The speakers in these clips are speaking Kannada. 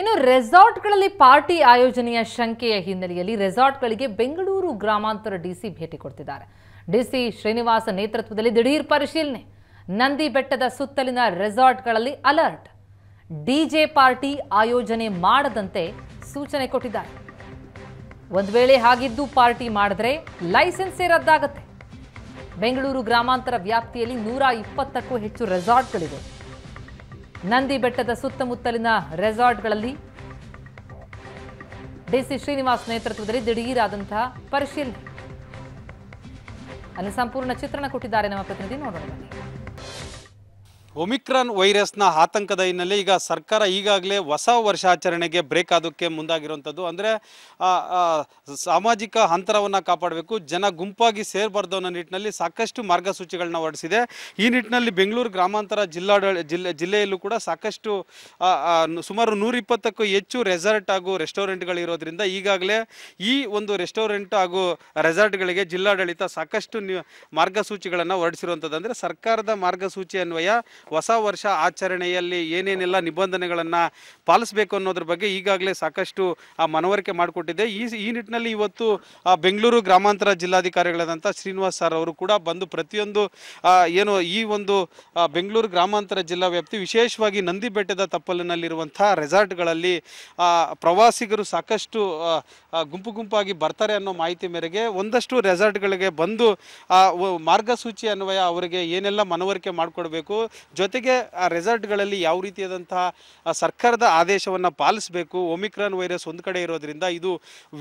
ಇನ್ನು ರೆಸಾರ್ಟ್ಗಳಲ್ಲಿ ಪಾರ್ಟಿ ಆಯೋಜನೆಯ ಶಂಕೆಯ ಹಿನ್ನೆಲೆಯಲ್ಲಿ ರೆಸಾರ್ಟ್ಗಳಿಗೆ ಬೆಂಗಳೂರು ಗ್ರಾಮಾಂತರ ಡಿಸಿ ಭೇಟಿ ಕೊಡ್ತಿದ್ದಾರೆ ಡಿಸಿ ಶ್ರೀನಿವಾಸ ನೇತೃತ್ವದಲ್ಲಿ ದಿಢೀರ್ ಪರಿಶೀಲನೆ ನಂದಿ ಬೆಟ್ಟದ ಸುತ್ತಲಿನ ರೆಸಾರ್ಟ್ಗಳಲ್ಲಿ ಅಲರ್ಟ್ ಡಿಜೆ ಪಾರ್ಟಿ ಆಯೋಜನೆ ಮಾಡದಂತೆ ಸೂಚನೆ ಕೊಟ್ಟಿದ್ದಾರೆ ಒಂದು ವೇಳೆ ಹಾಗಿದ್ದು ಪಾರ್ಟಿ ಮಾಡಿದ್ರೆ ಲೈಸೆನ್ಸೇ ರದ್ದಾಗುತ್ತೆ ಬೆಂಗಳೂರು ಗ್ರಾಮಾಂತರ ವ್ಯಾಪ್ತಿಯಲ್ಲಿ ನೂರ ಇಪ್ಪತ್ತಕ್ಕೂ ಹೆಚ್ಚು ರೆಸಾರ್ಟ್ಗಳಿವೆ ನಂದಿ ಬೆಟ್ಟದ ಸುತ್ತಮುತ್ತಲಿನ ರೆಸಾರ್ಟ್ಗಳಲ್ಲಿ ಡಿಸಿ ಶ್ರೀನಿವಾಸ್ ನೇತೃತ್ವದಲ್ಲಿ ದಿಢೀರಾದಂತಹ ಪರಿಶೀಲನೆ ಅಲ್ಲಿ ಸಂಪೂರ್ಣ ಚಿತ್ರಣ ಕೊಟ್ಟಿದ್ದಾರೆ ನಮ್ಮ ಪ್ರತಿನಿಧಿ ನೋಡೋಣ ಒಮಿಕ್ರಾನ್ ವೈರಸ್ನ ಆತಂಕದ ಹಿನ್ನೆಲೆ ಈಗ ಸರ್ಕಾರ ಈಗಾಗಲೇ ಹೊಸ ವರ್ಷಾಚರಣೆಗೆ ಬ್ರೇಕ್ ಆದಕ್ಕೆ ಮುಂದಾಗಿರುವಂಥದ್ದು ಅಂದರೆ ಸಾಮಾಜಿಕ ಅಂತರವನ್ನು ಕಾಪಾಡಬೇಕು ಜನ ಗುಂಪಾಗಿ ಸೇರಬಾರ್ದು ಅನ್ನೋ ನಿಟ್ಟಿನಲ್ಲಿ ಸಾಕಷ್ಟು ಮಾರ್ಗಸೂಚಿಗಳನ್ನ ಹೊರಡಿಸಿದೆ ಈ ನಿಟ್ಟಿನಲ್ಲಿ ಬೆಂಗಳೂರು ಗ್ರಾಮಾಂತರ ಜಿಲ್ಲಾಡಳ ಜಿಲ್ಲೆ ಜಿಲ್ಲೆಯಲ್ಲೂ ಕೂಡ ಸಾಕಷ್ಟು ಸುಮಾರು ನೂರಿಪ್ಪತ್ತಕ್ಕೂ ಹೆಚ್ಚು ರೆಸಾರ್ಟ್ ಹಾಗೂ ರೆಸ್ಟೋರೆಂಟ್ಗಳಿರೋದ್ರಿಂದ ಈಗಾಗಲೇ ಈ ಒಂದು ರೆಸ್ಟೋರೆಂಟ್ ಹಾಗೂ ರೆಸಾರ್ಟ್ಗಳಿಗೆ ಜಿಲ್ಲಾಡಳಿತ ಸಾಕಷ್ಟು ಮಾರ್ಗಸೂಚಿಗಳನ್ನು ಹೊರಡಿಸಿರುವಂಥದ್ದು ಅಂದರೆ ಸರ್ಕಾರದ ಮಾರ್ಗಸೂಚಿ ಅನ್ವಯ ಹೊಸ ವರ್ಷ ಆಚರಣೆಯಲ್ಲಿ ಏನೇನೆಲ್ಲ ನಿಬಂಧನೆಗಳನ್ನು ಪಾಲಿಸಬೇಕು ಅನ್ನೋದ್ರ ಬಗ್ಗೆ ಈಗಾಗಲೇ ಸಾಕಷ್ಟು ಮನವರಿಕೆ ಮಾಡಿಕೊಟ್ಟಿದೆ ಈ ಈ ನಿಟ್ಟಿನಲ್ಲಿ ಇವತ್ತು ಬೆಂಗಳೂರು ಗ್ರಾಮಾಂತರ ಜಿಲ್ಲಾಧಿಕಾರಿಗಳಾದಂಥ ಶ್ರೀನಿವಾಸ್ ಸರ್ ಅವರು ಕೂಡ ಬಂದು ಪ್ರತಿಯೊಂದು ಏನು ಈ ಒಂದು ಬೆಂಗಳೂರು ಗ್ರಾಮಾಂತರ ಜಿಲ್ಲಾ ವ್ಯಾಪ್ತಿ ವಿಶೇಷವಾಗಿ ನಂದಿ ಬೆಟ್ಟದ ತಪ್ಪಲಿನಲ್ಲಿರುವಂಥ ರೆಸಾರ್ಟ್ಗಳಲ್ಲಿ ಪ್ರವಾಸಿಗರು ಸಾಕಷ್ಟು ಗುಂಪು ಗುಂಪಾಗಿ ಬರ್ತಾರೆ ಅನ್ನೋ ಮಾಹಿತಿ ಮೇರೆಗೆ ಒಂದಷ್ಟು ರೆಸಾರ್ಟ್ಗಳಿಗೆ ಬಂದು ಮಾರ್ಗಸೂಚಿ ಅನ್ವಯ ಅವರಿಗೆ ಏನೆಲ್ಲ ಮನವರಿಕೆ ಮಾಡಿಕೊಡ್ಬೇಕು ಜೊತೆಗೆ ಆ ರೆಸಾರ್ಟ್ಗಳಲ್ಲಿ ಯಾವ ರೀತಿಯಾದಂತಹ ಸರ್ಕಾರದ ಆದೇಶವನ್ನು ಪಾಲಿಸಬೇಕು ಒಮಿಕ್ರಾನ್ ವೈರಸ್ ಒಂದು ಕಡೆ ಇರೋದ್ರಿಂದ ಇದು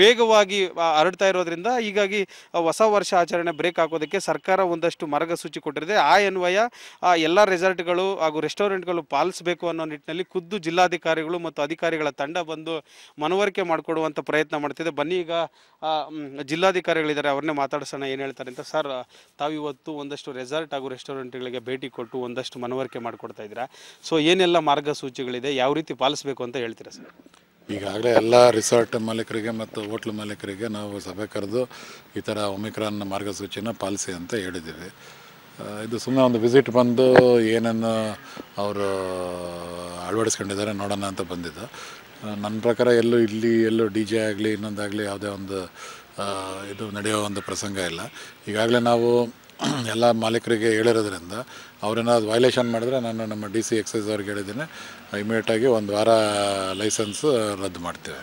ವೇಗವಾಗಿ ಹರಡ್ತಾ ಇರೋದ್ರಿಂದ ಹೀಗಾಗಿ ಹೊಸ ವರ್ಷ ಆಚರಣೆ ಬ್ರೇಕ್ ಹಾಕೋದಕ್ಕೆ ಸರ್ಕಾರ ಒಂದಷ್ಟು ಮಾರ್ಗಸೂಚಿ ಕೊಟ್ಟಿದೆ ಆ ಅನ್ವಯ ಎಲ್ಲ ರೆಸಾರ್ಟ್ಗಳು ಹಾಗೂ ರೆಸ್ಟೋರೆಂಟ್ಗಳು ಪಾಲಿಸಬೇಕು ಅನ್ನೋ ನಿಟ್ಟಿನಲ್ಲಿ ಖುದ್ದು ಜಿಲ್ಲಾಧಿಕಾರಿಗಳು ಮತ್ತು ಅಧಿಕಾರಿಗಳ ತಂಡ ಬಂದು ಮನವರಿಕೆ ಮಾಡಿಕೊಡುವಂಥ ಪ್ರಯತ್ನ ಮಾಡ್ತಿದೆ ಬನ್ನಿ ಈಗ ಜಿಲ್ಲಾಧಿಕಾರಿಗಳಿದ್ದಾರೆ ಅವ್ರನ್ನೇ ಮಾತಾಡಿಸೋಣ ಏನು ಹೇಳ್ತಾರೆ ಅಂತ ಸರ್ ತಾವಿವತ್ತು ಒಂದಷ್ಟು ರೆಸಾರ್ಟ್ ಹಾಗೂ ರೆಸ್ಟೋರೆಂಟ್ಗಳಿಗೆ ಭೇಟಿ ಕೊಟ್ಟು ಒಂದಷ್ಟು ಮನವರಿಕೆ ಮನವರಿಕೆ ಮಾಡಿಕೊಡ್ತಾ ಇದ್ದೀರಾ ಸೊ ಏನೆಲ್ಲ ಮಾರ್ಗಸೂಚಿಗಳಿದೆ ಯಾವ ರೀತಿ ಪಾಲಿಸಬೇಕು ಅಂತ ಹೇಳ್ತೀರಾ ಸರ್ ಈಗಾಗಲೇ ಎಲ್ಲ ರಿಸಾರ್ಟ್ ಮಾಲೀಕರಿಗೆ ಮತ್ತು ಹೋಟ್ಲ್ ಮಾಲೀಕರಿಗೆ ನಾವು ಸಭೆ ಕರೆದು ಈ ಥರ ಒಮಿಕ್ರಾನ್ ಮಾರ್ಗಸೂಚಿನ ಪಾಲಿಸಿ ಅಂತ ಹೇಳಿದ್ದೀವಿ ಇದು ಸುಮ್ಮನೆ ಒಂದು ವಿಸಿಟ್ ಬಂದು ಏನನ್ನು ಅವರು ಅಳವಡಿಸ್ಕೊಂಡಿದ್ದಾರೆ ನೋಡೋಣ ಅಂತ ಬಂದಿದ್ದು ನನ್ನ ಪ್ರಕಾರ ಎಲ್ಲೂ ಇಲ್ಲಿ ಎಲ್ಲೂ ಡಿ ಜೆ ಆಗಲಿ ಇನ್ನೊಂದಾಗಲಿ ಯಾವುದೇ ಒಂದು ಇದು ನಡೆಯೋ ಒಂದು ಪ್ರಸಂಗ ಇಲ್ಲ ಈಗಾಗಲೇ ನಾವು ಎಲ್ಲ ಮಾಲೀಕರಿಗೆ ಹೇಳಿರೋದ್ರಿಂದ ಅವ್ರೇನಾದ್ರು ವೈಲೇಷನ್ ಮಾಡಿದ್ರೆ ನಾನು ನಮ್ಮ ಡಿ ಸಿ ಎಕ್ಸೈಸ್ ಅವ್ರಿಗೆ ಹೇಳಿದ್ದೀನಿ ಇಮಿಡಿಯೇಟಾಗಿ ಒಂದು ವಾರ ಲೈಸೆನ್ಸ್ ರದ್ದು ಮಾಡ್ತೀವಿ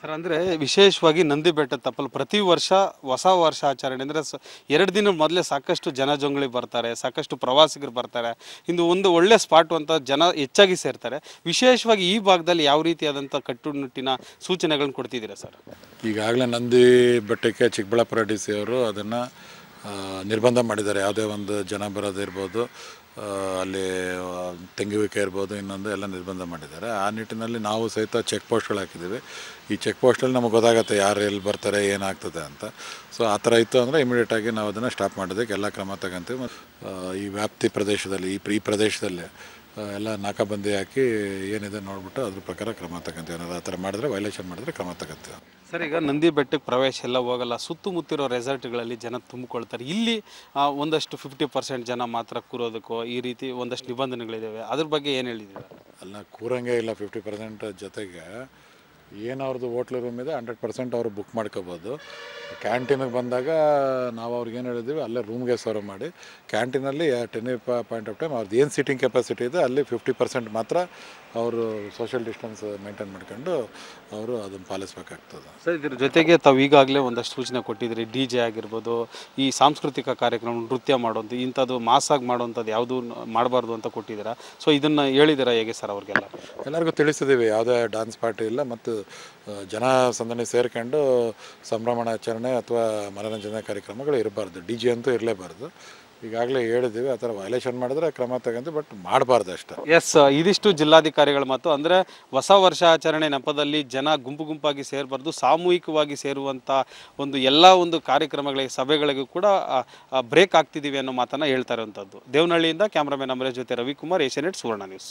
ಸರ್ ಅಂದರೆ ವಿಶೇಷವಾಗಿ ನಂದಿ ಬೆಟ್ಟ ತಪ್ಪಲು ಪ್ರತಿ ವರ್ಷ ಹೊಸ ವರ್ಷ ಆಚರಣೆ ಅಂದರೆ ಎರಡು ದಿನ ಮೊದಲೇ ಸಾಕಷ್ಟು ಜನ ಬರ್ತಾರೆ ಸಾಕಷ್ಟು ಪ್ರವಾಸಿಗರು ಬರ್ತಾರೆ ಇಂದು ಒಂದು ಒಳ್ಳೆ ಸ್ಪಾಟ್ ಅಂತ ಜನ ಹೆಚ್ಚಾಗಿ ಸೇರ್ತಾರೆ ವಿಶೇಷವಾಗಿ ಈ ಭಾಗದಲ್ಲಿ ಯಾವ ರೀತಿಯಾದಂಥ ಕಟ್ಟುನಿಟ್ಟಿನ ಸೂಚನೆಗಳನ್ನು ಕೊಡ್ತಿದ್ದೀರಾ ಸರ್ ಈಗಾಗಲೇ ನಂದಿ ಬೆಟ್ಟಕ್ಕೆ ಚಿಕ್ಕಬಳ್ಳಾಪುರ ಡಿ ಸಿ ಅವರು ಅದನ್ನು ನಿರ್ಬಂಧ ಮಾಡಿದ್ದಾರೆ ಯಾವುದೇ ಒಂದು ಜನ ಬರೋದಿರ್ಬೋದು ಅಲ್ಲಿ ತೆಂಗುವಿಕೆ ಇರ್ಬೋದು ಇನ್ನೊಂದು ಎಲ್ಲ ನಿರ್ಬಂಧ ಮಾಡಿದ್ದಾರೆ ಆ ನಿಟ್ಟಿನಲ್ಲಿ ನಾವು ಸಹಿತ ಚೆಕ್ ಪೋಸ್ಟ್ಗಳು ಹಾಕಿದ್ದೀವಿ ಈ ಚೆಕ್ ಪೋಸ್ಟಲ್ಲಿ ನಮಗೆ ಗೊತ್ತಾಗುತ್ತೆ ಯಾರು ಎಲ್ಲಿ ಬರ್ತಾರೆ ಏನಾಗ್ತದೆ ಅಂತ ಸೊ ಆ ಥರ ಇತ್ತು ಅಂದರೆ ಇಮಿಡಿಯೇಟಾಗಿ ನಾವು ಅದನ್ನು ಸ್ಟಾಪ್ ಮಾಡೋದಕ್ಕೆ ಎಲ್ಲ ಕ್ರಮ ತಗೊಂತೀವಿ ಈ ವ್ಯಾಪ್ತಿ ಪ್ರದೇಶದಲ್ಲಿ ಈ ಈ ಪ್ರದೇಶದಲ್ಲಿ ಎಲ್ಲ ನಾಕಾಬಂದಿ ಹಾಕಿ ಏನಿದೆ ನೋಡಿಬಿಟ್ಟು ಅದ್ರ ಪ್ರಕಾರ ಕ್ರಮ ತಗೊಂತೀವಿ ಏನಾದರೂ ಆ ಥರ ಮಾಡಿದ್ರೆ ವೈಲೇಷನ್ ಮಾಡಿದ್ರೆ ಕ್ರಮ ತಗೊತೀವಿ ಸರ್ ಈಗ ನಂದಿ ಬೆಟ್ಟಕ್ಕೆ ಪ್ರವೇಶ ಎಲ್ಲ ಹೋಗಲ್ಲ ಸುತ್ತಮುತ್ತಿರೋ ರೆಸಾರ್ಟ್ಗಳಲ್ಲಿ ಜನ ತುಂಬಿಕೊಳ್ತಾರೆ ಇಲ್ಲಿ ಒಂದಷ್ಟು ಫಿಫ್ಟಿ ಪರ್ಸೆಂಟ್ ಜನ ಮಾತ್ರ ಕೂರೋದಕ್ಕೋ ಈ ರೀತಿ ಒಂದಷ್ಟು ನಿಬಂಧನೆಗಳಿದ್ದಾವೆ ಅದ್ರ ಬಗ್ಗೆ ಏನು ಹೇಳಿದ್ದೀರಾ ಅಲ್ಲ ಕೂರಂಗೇ ಇಲ್ಲ ಫಿಫ್ಟಿ ಪರ್ಸೆಂಟ್ ಜೊತೆಗೆ ಏನು ಅವ್ರದ್ದು ಹೋಟ್ಲ್ ರೂಮ್ ಇದೆ ಹಂಡ್ರೆಡ್ ಪರ್ಸೆಂಟ್ ಅವರು ಬುಕ್ ಮಾಡ್ಕೋಬೋದು ಕ್ಯಾಂಟೀನಿಗೆ ಬಂದಾಗ ನಾವು ಅವ್ರಿಗೆ ಏನು ಹೇಳಿದ್ದೀವಿ ಅಲ್ಲೇ ರೂಮ್ಗೆ ಸರ್ವ್ ಮಾಡಿ ಕ್ಯಾಂಟೀನಲ್ಲಿ ಟೆನ್ ಪಾಯಿಂಟ್ ಆಫ್ ಟೈಮ್ ಅವ್ರದ್ದು ಏನು ಸೀಟಿಂಗ್ ಕೆಪಾಸಿಟಿ ಇದೆ ಅಲ್ಲಿ ಫಿಫ್ಟಿ ಪರ್ಸೆಂಟ್ ಮಾತ್ರ ಅವರು ಸೋಷಿಯಲ್ ಡಿಸ್ಟೆನ್ಸ್ ಮೇಂಟೈನ್ ಮಾಡ್ಕೊಂಡು ಅವರು ಅದನ್ನು ಪಾಲಿಸ್ಬೇಕಾಗ್ತದೆ ಸರ್ ಇದ್ರ ಜೊತೆಗೆ ತಾವು ಈಗಾಗಲೇ ಒಂದಷ್ಟು ಸೂಚನೆ ಕೊಟ್ಟಿದ್ದೀರಿ ಡಿ ಜೆ ಆಗಿರ್ಬೋದು ಈ ಸಾಂಸ್ಕೃತಿಕ ಕಾರ್ಯಕ್ರಮ ನೃತ್ಯ ಮಾಡೋದು ಇಂಥದ್ದು ಮಾಸಾಗಿ ಮಾಡೋವಂಥದ್ದು ಯಾವುದು ಮಾಡಬಾರ್ದು ಅಂತ ಕೊಟ್ಟಿದ್ದೀರಾ ಸೊ ಇದನ್ನು ಹೇಳಿದ್ದೀರಾ ಹೇಗೆ ಸರ್ ಅವ್ರಿಗೆಲ್ಲ ಎಲ್ಲರಿಗೂ ತಿಳಿಸಿದ್ದೀವಿ ಯಾವುದೇ ಡ್ಯಾನ್ಸ್ ಪಾರ್ಟಿ ಇಲ್ಲ ಮತ್ತು ಜನ ಸಂದಣಿ ಸೇರ್ಕೊಂಡು ಸಂಭ್ರಮಣಾಚರಣೆ ಅಥವಾ ಮನೋರಂಜನೆ ಕಾರ್ಯಕ್ರಮಗಳು ಇರಬಾರ್ದು ಡಿ ಜೆ ಅಂತೂ ಇರಲೇಬಾರ್ದು ಈಗಾಗಲೇ ಹೇಳಿದ್ದೀವಿ ಆ ಥರ ವೈಲೇಷನ್ ಮಾಡಿದ್ರೆ ಕ್ರಮ ತಗೊಂಡು ಬಟ್ ಮಾಡಬಾರ್ದು ಅಷ್ಟೇ ಎಸ್ ಇದಿಷ್ಟು ಜಿಲ್ಲಾಧಿಕಾರಿಗಳು ಮತ್ತು ಅಂದರೆ ಹೊಸ ಆಚರಣೆ ನೆಪದಲ್ಲಿ ಜನ ಗುಂಪು ಗುಂಪಾಗಿ ಸೇರಬಾರ್ದು ಸಾಮೂಹಿಕವಾಗಿ ಸೇರುವಂಥ ಒಂದು ಎಲ್ಲ ಒಂದು ಕಾರ್ಯಕ್ರಮಗಳಿಗೆ ಸಭೆಗಳಿಗೂ ಕೂಡ ಬ್ರೇಕ್ ಆಗ್ತಿದ್ದೀವಿ ಅನ್ನೋ ಮಾತನ್ನು ಹೇಳ್ತಾ ಇರುವಂಥದ್ದು ದೇವನಹಳ್ಳಿಯಿಂದ ಕ್ಯಾಮ್ರಾಮನ್ ಅಮರೇಶ್ ಜೊತೆ ರವಿಕುಮಾರ್ ಏಷ್ಯಾನೆಟ್ ಸುವರ್ಣ ನ್ಯೂಸ್